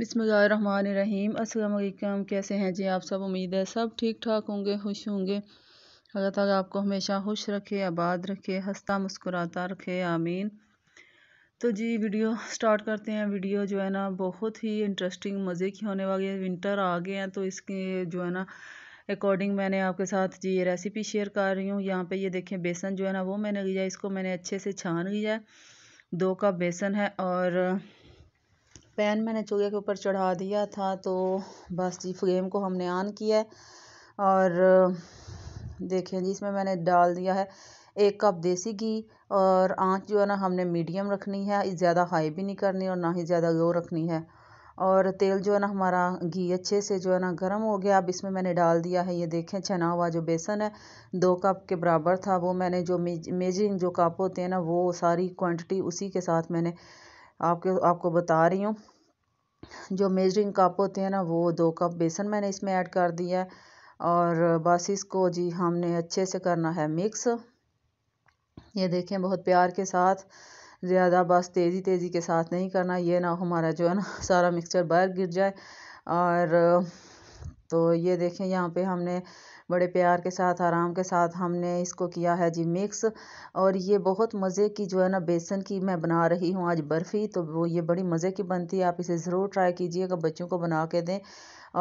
बिसमीम अस्सलाम कैसे हैं जी आप सब उम्मीद है सब ठीक ठाक होंगे खुश होंगे अल्लाह ताला आपको हमेशा खुश रखे आबाद रखे हंसता मुस्कुराता रखे आमीन तो जी वीडियो स्टार्ट करते हैं वीडियो जो है ना बहुत ही इंटरेस्टिंग मज़े की होने वाली है विंटर आ गए हैं तो इसके जो है ना अकॉर्डिंग मैंने आपके साथ जी ये रेसिपी शेयर कर रही हूँ यहाँ पे ये देखें बेसन जो है ना वो मैंने लिया इसको मैंने अच्छे से छान लिया है दो कप बेसन है और पैन मैंने चूल्हे के ऊपर चढ़ा दिया था तो बस जी फ्लेम को हमने ऑन किया है और देखें जी इसमें मैंने डाल दिया है एक कप देसी घी और आंच जो है ना हमने मीडियम रखनी है ज़्यादा हाई भी नहीं करनी और ना ही ज़्यादा लो रखनी है और तेल जो है ना हमारा घी अच्छे से जो है ना गर्म हो गया अब इसमें मैंने डाल दिया है ये देखें छना हुआ जो बेसन है दो कप के बराबर था वो मैंने जो मेजरिंग जो कप होते हैं ना वो सारी क्वांटिटी उसी के साथ मैंने आपके आपको बता रही हूँ जो मेजरिंग कप होते हैं ना वो दो कप बेसन मैंने इसमें ऐड कर दिया है और बस इसको जी हमने अच्छे से करना है मिक्स ये देखें बहुत प्यार के साथ ज़्यादा बस तेज़ी तेज़ी के साथ नहीं करना ये ना हमारा जो है ना सारा मिक्सचर बाहर गिर जाए और तो ये देखें यहाँ पे हमने बड़े प्यार के साथ आराम के साथ हमने इसको किया है जी मिक्स और ये बहुत मज़े की जो है ना बेसन की मैं बना रही हूँ आज बर्फ़ी तो वो ये बड़ी मज़े की बनती है आप इसे ज़रूर ट्राई कीजिएगा बच्चों को बना के दें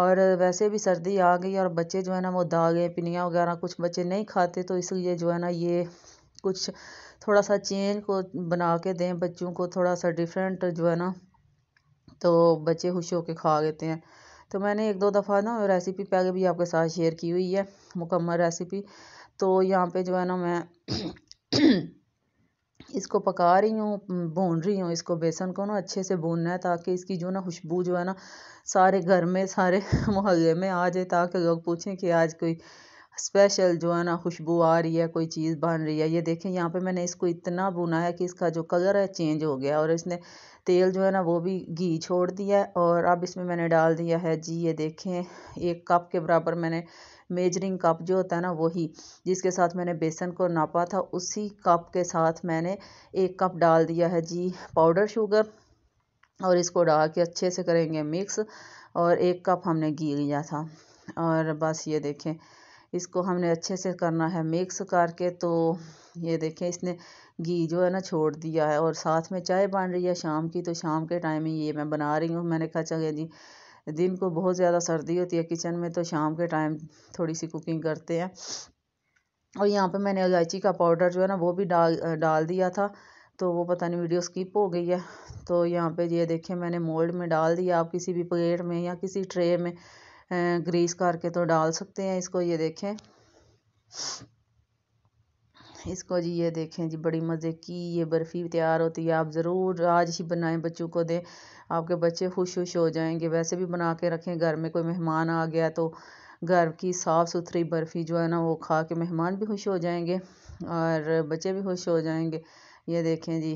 और वैसे भी सर्दी आ गई और बच्चे जो है ना वो दागे पिनियाँ वगैरह कुछ बच्चे नहीं खाते तो इसलिए जो है ना ये कुछ थोड़ा सा चेंज को बना के दें बच्चों को थोड़ा सा डिफरेंट जो है ना तो बच्चे खुश होकर खा लेते हैं तो मैंने एक दो दफ़ा ना रेसिपी पहले भी आपके साथ शेयर की हुई है मुकम्मल रेसिपी तो यहाँ पे जो है ना मैं इसको पका रही हूँ भून रही हूँ इसको बेसन को ना अच्छे से भूनना है ताकि इसकी जो ना खुशबू जो है ना सारे घर में सारे मोहल्ले में आ जाए ताकि लोग पूछें कि आज कोई स्पेशल जो है ना खुशबू आ रही है कोई चीज़ बन रही है ये देखें यहाँ पे मैंने इसको इतना बुना है कि इसका जो कलर है चेंज हो गया और इसने तेल जो है ना वो भी घी छोड़ दिया है और अब इसमें मैंने डाल दिया है जी ये देखें एक कप के बराबर मैंने मेजरिंग कप जो होता है ना वही जिसके साथ मैंने बेसन को नापा था उसी कप के साथ मैंने एक कप डाल दिया है जी पाउडर शुगर और इसको डाल के अच्छे से करेंगे मिक्स और एक कप हमने घी लिया था और बस ये देखें इसको हमने अच्छे से करना है मिक्स करके तो ये देखें इसने घी जो है ना छोड़ दिया है और साथ में चाय बन रही है शाम की तो शाम के टाइम ही ये मैं बना रही हूँ मैंने कहा चलिए जी दिन को बहुत ज़्यादा सर्दी होती है किचन में तो शाम के टाइम थोड़ी सी कुकिंग करते हैं और यहाँ पे मैंने इलायची का पाउडर जो है ना वो भी डाल डाल दिया था तो वो पता नहीं वीडियो स्किप हो गई है तो यहाँ पे ये देखें मैंने मोल्ड में डाल दिया आप किसी भी प्लेट में या किसी ट्रे में ग्रीस करके तो डाल सकते हैं इसको ये देखें इसको जी ये देखें जी बड़ी मज़े की ये बर्फ़ी तैयार होती है आप ज़रूर आज ही बनाएं बच्चों को दें आपके बच्चे खुश खुश हो जाएंगे वैसे भी बना के रखें घर में कोई मेहमान आ गया तो घर की साफ़ सुथरी बर्फ़ी जो है ना वो खा के मेहमान भी खुश हो जाएंगे और बच्चे भी खुश हो जाएंगे ये देखें जी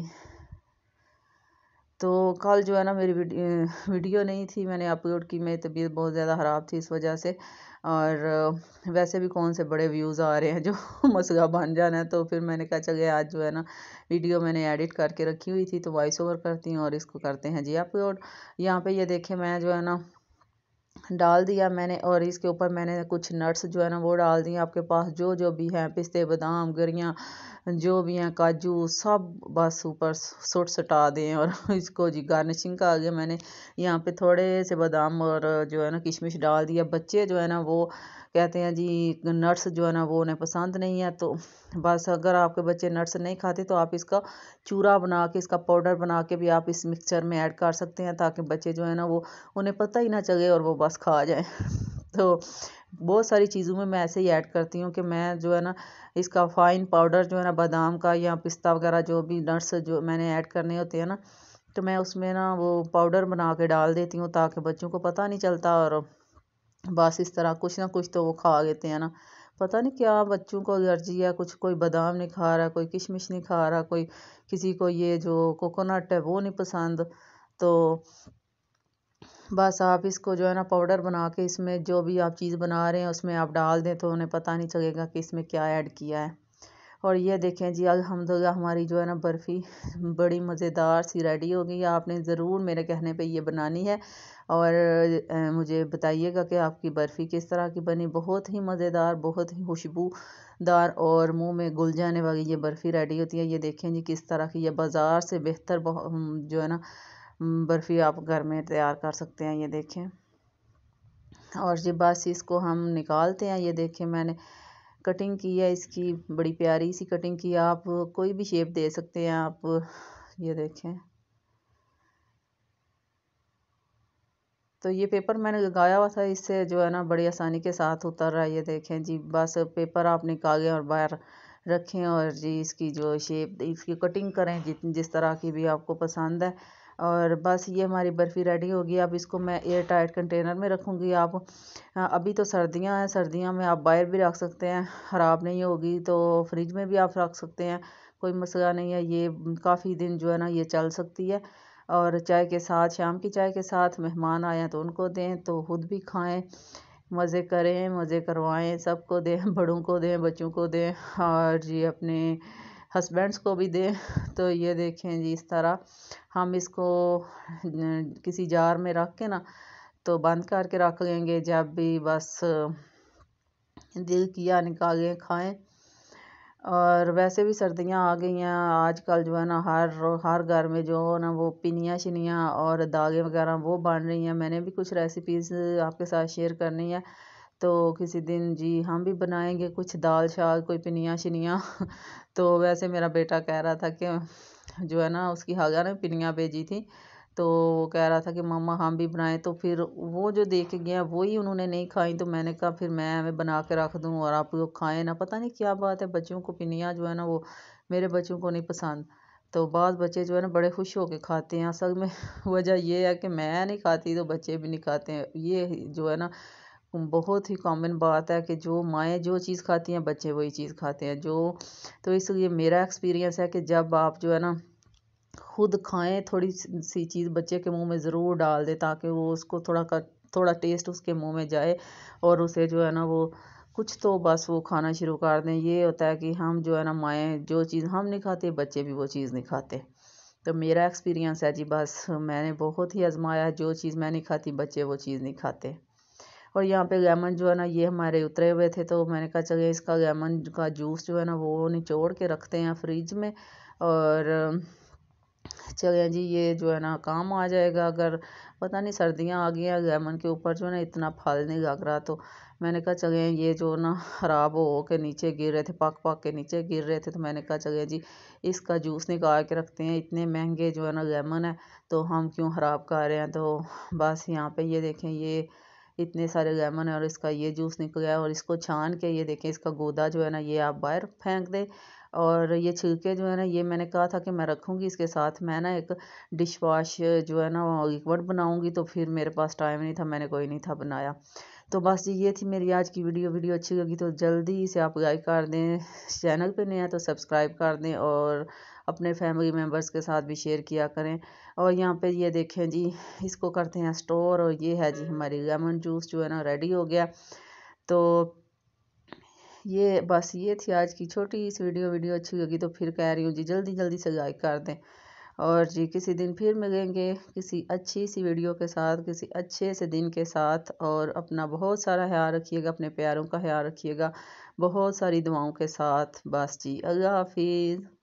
तो कल जो है ना मेरी वीडियो नहीं थी मैंने अपलोड की मेरी तबीयत बहुत ज़्यादा ख़राब थी इस वजह से और वैसे भी कौन से बड़े व्यूज़ आ रहे हैं जो मसला बन जाना है तो फिर मैंने कहा चलिए आज जो है ना वीडियो मैंने एडिट करके रखी हुई थी तो वॉइस ओवर करती हूँ और इसको करते हैं जी अपलोड यहाँ पे ये देखें मैं जो है ना डाल दिया मैंने और इसके ऊपर मैंने कुछ नट्स जो है ना वो डाल दिए आपके पास जो जो भी हैं पिस्ते बादाम गरियाँ जो भी हैं काजू सब बस ऊपर सुट सुटा दें और इसको जी गार्निशिंग का आगे मैंने यहाँ पे थोड़े से बादाम और जो है ना किशमिश डाल दिया बच्चे जो है ना वो कहते हैं जी नट्स जो है ना वो उन्हें पसंद नहीं है तो बस अगर आपके बच्चे नट्स नहीं खाते तो आप इसका चूरा बना के इसका पाउडर बना के भी आप इस मिक्सचर में ऐड कर सकते हैं ताकि बच्चे जो है ना वो उन्हें पता ही ना चले और वो बस खा जाएं तो बहुत सारी चीज़ों में मैं ऐसे ही ऐड करती हूँ कि मैं जो है ना इसका फाइन पाउडर जो है ना बादाम का या पिस्ता वगैरह जो भी नट्स जो मैंने ऐड करने होते हैं ना तो मैं उसमें ना वो पाउडर बना के डाल देती हूँ ताकि बच्चों को पता नहीं चलता और बस इस तरह कुछ ना कुछ तो वो खा लेते हैं ना पता नहीं क्या बच्चों को एलर्जी है कुछ कोई बादाम नहीं खा रहा कोई किशमिश नहीं खा रहा कोई किसी को ये जो कोकोनट है वो नहीं पसंद तो बस आप इसको जो है ना पाउडर बना के इसमें जो भी आप चीज़ बना रहे हैं उसमें आप डाल दें तो उन्हें पता नहीं चलेगा कि इसमें क्या ऐड किया है और ये देखें जी अलहमदिल्ला हमारी जो है ना बर्फ़ी बड़ी मज़ेदार सी रेडी हो गई आपने ज़रूर मेरे कहने पे ये बनानी है और मुझे बताइएगा कि आपकी बर्फ़ी किस तरह की बनी बहुत ही मज़ेदार बहुत ही खुशबूदार और मुंह में गुल जाने वाली ये बर्फ़ी रेडी होती है ये देखें जी किस तरह की ये बाज़ार से बेहतर जो है ना हम्म, बर्फ़ी आप घर में तैयार कर सकते हैं ये देखें और जब बस इसको हम निकालते हैं ये देखें मैंने कटिंग की है इसकी बड़ी प्यारी सी कटिंग की आप कोई भी शेप दे सकते हैं आप ये देखें तो ये पेपर मैंने लगाया हुआ था इससे जो है ना बड़ी आसानी के साथ उतर रहा है ये देखें जी बस पेपर आप निकालें और बाहर रखें और जी इसकी जो शेप इसकी कटिंग करें जितनी जिस तरह की भी आपको पसंद है और बस ये हमारी बर्फ़ी रेडी होगी अब इसको मैं एयर टाइट कंटेनर में रखूँगी आप अभी तो सर्दियाँ हैं सर्दियाँ में आप बाहर भी रख सकते हैं ख़राब नहीं होगी तो फ्रिज में भी आप रख सकते हैं कोई मसला नहीं है ये काफ़ी दिन जो है ना ये चल सकती है और चाय के साथ शाम की चाय के साथ मेहमान आए तो उनको दें तो ख़ुद भी खाएं मज़े करें मज़े करवाएं सबको दें बड़ों को दें बच्चों को दें और जी अपने हस्बैंड्स को भी दें तो ये देखें जी इस तरह हम इसको किसी जार में रख के ना तो बंद करके रख लेंगे जब भी बस दिल किया निकालें खाएं और वैसे भी सर्दियां आ गई हैं आजकल जो है ना हर हर घर में जो ना वो पिनियाँ शिनियाँ और दागे वगैरह वो बन रही हैं मैंने भी कुछ रेसिपीज़ आपके साथ शेयर करनी है तो किसी दिन जी हम भी बनाएंगे कुछ दाल शाल कोई पिनिया शिनिया तो वैसे मेरा बेटा कह रहा था कि जो है ना उसकी हगा ने पिनिया भेजी थी तो वो कह रहा था कि मामा हम भी बनाएं तो फिर वो जो देख गया गया वही उन्होंने नहीं खाई तो मैंने कहा फिर मैं हमें बना के रख दूँ और आप लोग खाएं ना पता नहीं क्या बात है बच्चों को पिनिया जो है ना वो मेरे बच्चों को नहीं पसंद तो बाद बच्चे जो है ना बड़े खुश होके खाते हैं असल में वजह ये है कि मैं नहीं खाती तो बच्चे भी नहीं खाते ये जो है ना बहुत ही कॉमन बात है कि जो माएँ जो चीज़ खाती हैं बच्चे वही चीज़ खाते हैं जो तो इसलिए मेरा एक्सपीरियंस है कि जब आप जो है ना खुद खाएं थोड़ी सी चीज़ बच्चे के मुंह में ज़रूर डाल दें ताकि वो उसको थोड़ा का थोड़ा टेस्ट उसके मुंह में जाए और उसे जो है ना वो कुछ तो बस वो खाना शुरू कर दें ये होता है कि हम जो है ना माएँ जो चीज़ हम नहीं खाते बच्चे भी वो चीज़ नहीं खाते तो मेरा एक्सपीरियंस है जी बस मैंने बहुत ही आजमाया जो चीज़ मैं नहीं खाती बच्चे वो चीज़ नहीं खाते और यहाँ पे लेमन जो है ना ये हमारे उतरे हुए थे तो मैंने कहा चलिए इसका लेमन का जूस जो है ना वो निचोड़ के रखते हैं फ्रिज में और चलिए जी ये जो है ना काम आ जाएगा अगर पता नहीं सर्दियाँ आ गई हैं लेमन के ऊपर जो है ना इतना फल नहीं लग रहा तो मैंने कहा चले ये जो ना ख़राब हो के नीचे गिर रहे थे पक पक के नीचे गिर रहे थे तो मैंने कहा चलिए जी इसका जूस निकाल के रखते हैं इतने महंगे जो है ना लेमन है तो हम क्यों ख़राब कर रहे हैं तो बस यहाँ पे ये देखें ये इतने सारे लेमन है और इसका ये जूस निकल गया है और इसको छान के ये देखें इसका गोदा जो है ना ये आप बाहर फेंक दें और ये छिलके जो है ना ये मैंने कहा था कि मैं रखूँगी इसके साथ मैं ना एक डिश वॉश जो है ना लिक्वड बनाऊँगी तो फिर मेरे पास टाइम नहीं था मैंने कोई नहीं था बनाया तो बस ये थी मेरी आज की वीडियो वीडियो अच्छी लगी तो जल्दी इसे आप लाइक कर दें चैनल पे नया तो सब्सक्राइब कर दें और अपने फैमिली मेम्बर्स के साथ भी शेयर किया करें और यहाँ पे ये देखें जी इसको करते हैं स्टोर और ये है जी हमारी लेमन जूस जो है ना रेडी हो गया तो ये बस ये थी आज की छोटी इस वीडियो वीडियो अच्छी लगी तो फिर कह रही हूँ जी जल्दी जल्दी से लाइक कर दें और जी किसी दिन फिर मिलेंगे किसी अच्छी सी वीडियो के साथ किसी अच्छे से दिन के साथ और अपना बहुत सारा ख्याल रखिएगा अपने प्यारों का ख्याल रखिएगा बहुत सारी दुआओं के साथ बस जी अल्लाह हाफिज़